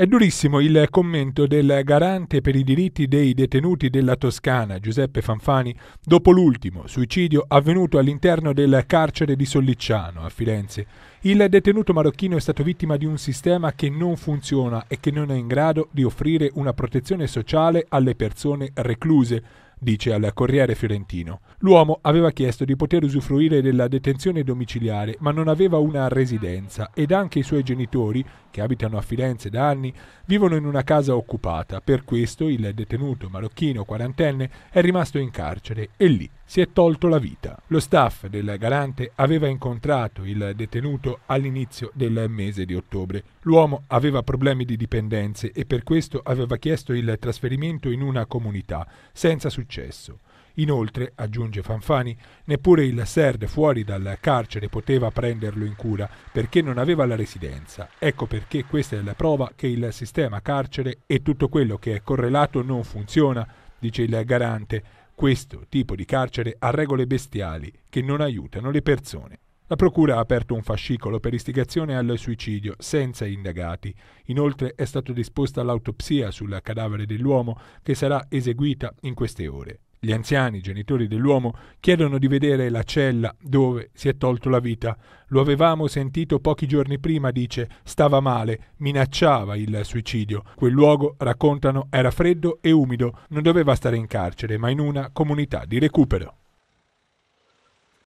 È durissimo il commento del garante per i diritti dei detenuti della Toscana, Giuseppe Fanfani, dopo l'ultimo suicidio avvenuto all'interno del carcere di Sollicciano, a Firenze. Il detenuto marocchino è stato vittima di un sistema che non funziona e che non è in grado di offrire una protezione sociale alle persone recluse dice al Corriere Fiorentino. L'uomo aveva chiesto di poter usufruire della detenzione domiciliare, ma non aveva una residenza ed anche i suoi genitori, che abitano a Firenze da anni, vivono in una casa occupata. Per questo il detenuto marocchino quarantenne è rimasto in carcere e lì si è tolto la vita. Lo staff del garante aveva incontrato il detenuto all'inizio del mese di ottobre. L'uomo aveva problemi di dipendenze e per questo aveva chiesto il trasferimento in una comunità, senza successo successo. Inoltre, aggiunge Fanfani, neppure il Serd fuori dal carcere poteva prenderlo in cura perché non aveva la residenza. Ecco perché questa è la prova che il sistema carcere e tutto quello che è correlato non funziona, dice il garante. Questo tipo di carcere ha regole bestiali che non aiutano le persone. La Procura ha aperto un fascicolo per istigazione al suicidio senza indagati. Inoltre è stata disposta l'autopsia sul cadavere dell'uomo che sarà eseguita in queste ore. Gli anziani, genitori dell'uomo, chiedono di vedere la cella dove si è tolto la vita. Lo avevamo sentito pochi giorni prima, dice, stava male, minacciava il suicidio. Quel luogo, raccontano, era freddo e umido, non doveva stare in carcere, ma in una comunità di recupero.